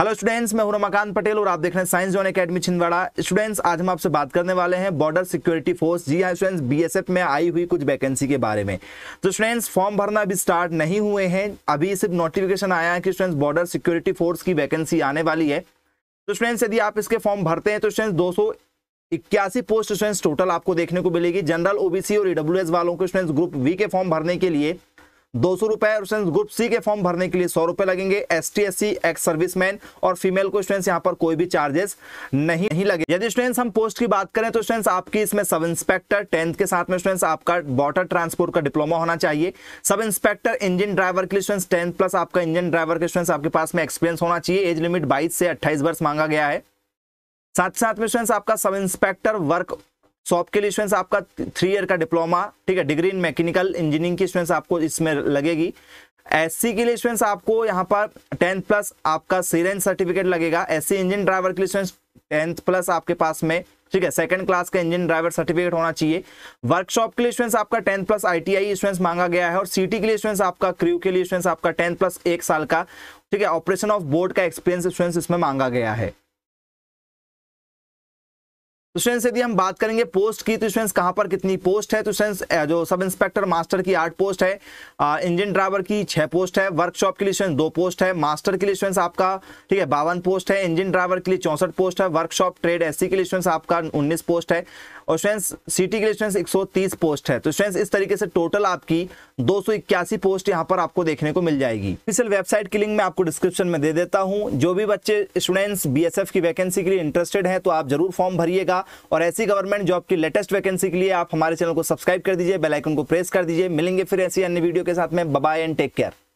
hello students मैं हूं रमाकांत पटेल और आप देख रहे हैं Science Zone Academy Chhindwara students आज हम आपसे बात करने वाले हैं बॉर्डर सिक्योरिटी फोर्स जी हाँ स्टूडेंट्स बीएसएफ में आई हुई कुछ वैकेंसी के बारे में तो स्टूडेंट्स फॉर्म भरना अभी स्टार्ट नहीं हुए हैं अभी सिर्फ नोटिफिकेशन आया है कि स्टूडेंट्स बॉर्डर सिक्योरिटी फोर्स की वैकेंसी आने वाली है तो स्टूडेंट्स यदि आप इसके फॉर्म भरते हैं तो स्टूडेंट्स दो इक्यासी पोस्ट स्टूडेंट्स टोटल आपको देखने को मिलेगी जनरल ओबीसी और ईडब्ल्यूएस वालों को स्टूडेंट्स ग्रुप वी के फॉर्म भरने के लिए दो सौ रुपए और स्टूडेंट ग्रुप सी के फॉर्म भरने के लिए सौ रुपए लगेंगे S T S C ex serviceman और फीमेल को स्टूडेंट्स यहाँ पर कोई भी चार्जेस नहीं, नहीं लगे यदि स्टूडेंट्स हम पोस्ट की बात करें तो स्टूडेंट्स आपकी इसमें सब इंस्पेक्टर टेंथ के साथ में स्टूडेंट्स आपका वाटर ट्रांसपोर्ट का डिप्लोमा होना चाहिए सब इंस्पेक्टर इंजन ड्राइवर के लिए स्टूडेंट्स टेंथ प्लस आपका इंजन ड्राइवर के स्टूडेंट्स आपके पास में एक्सपीरियंस होना चाहिए एज लिमिट बाईस से अट्ठाईस वर्ष मांगा गया है साथ साथ में स्टूडेंट्स आपका सब इंस्पेक्टर वर्क सो आपके लिए स्टूडेंट्स आपका थ्री ईयर का डिप्लोमा ठीक है डिग्री इन मैकेनिकल इंजीनियरिंग की स्टूडेंट्स आपको इसमें लगेगी एससी के लिए स्टूडेंट्स आपको यहाँ पर टेंथ प्लस आपका सीरेंज सर्टिफिकेट लगेगा एससी इंजन ड्राइवर के लिए स्टूडेंट्स टेंथ प्लस आपके पास में ठीक है सेकंड क्लास का इंजन ड्राइवर सर्टिफिकेट होना चाहिए वर्कशॉप के लिए स्टूडेंट्स आपका टेंथ प्लस आईटीआई स्टूडेंट्स मांगा गया है और सीटी के लिए स्टूडेंट्स आपका क्रू के लिए स्टूडेंट्स आपका टेंथ प्लस एक साल का ठीक है ऑपरेशन ऑफ बोर्ड का एक्सपीरियंस स्टूडेंट्स इसमें मांगा गया है तो स्टूडेंट्स यदि हम बात करेंगे पोस्ट की तो स्टूडेंट्स कहां पर कितनी पोस्ट है तो स्टूडेंट्स जो सब इंस्पेक्टर मास्टर की आठ पोस्ट है इंजन ड्राइवर की छह पोस्ट है वर्कशॉप के लिए स्टूडेंट्स दो पोस्ट है मास्टर के लिए स्टूडेंट्स आपका ठीक है बावन पोस्ट है इंजन ड्राइवर के लिए चौंसठ पोस्ट है वर्कशॉप ट्रेड एस के लिए स्टूडेंट्स आपका उन्नीस पोस्ट है और स्टूडेंट्स सिटी के लिए स्टूडेंट्स एक पोस्ट है तो स्टूडेंट्स इस तरीके से टोटल आपकी दो पोस्ट यहाँ पर आपको देखने को मिल जाएगी स्पेशल वेबसाइट की लिंक मैं आपको डिस्क्रिप्शन में दे देता हूँ जो भी बच्चे स्टूडेंट्स बी की वैकेंसी के लिए इंटरेस्टेड है तो आप जरूर फॉर्म भरिएगा था और ऐसी गवर्नमेंट जॉब की लेटेस्ट वैकेंसी के लिए आप हमारे चैनल को सब्सक्राइब कर दीजिए बेलाइकन को प्रेस कर दीजिए मिलेंगे फिर ऐसी अन्य वीडियो के साथ में बाय एंड टेक केयर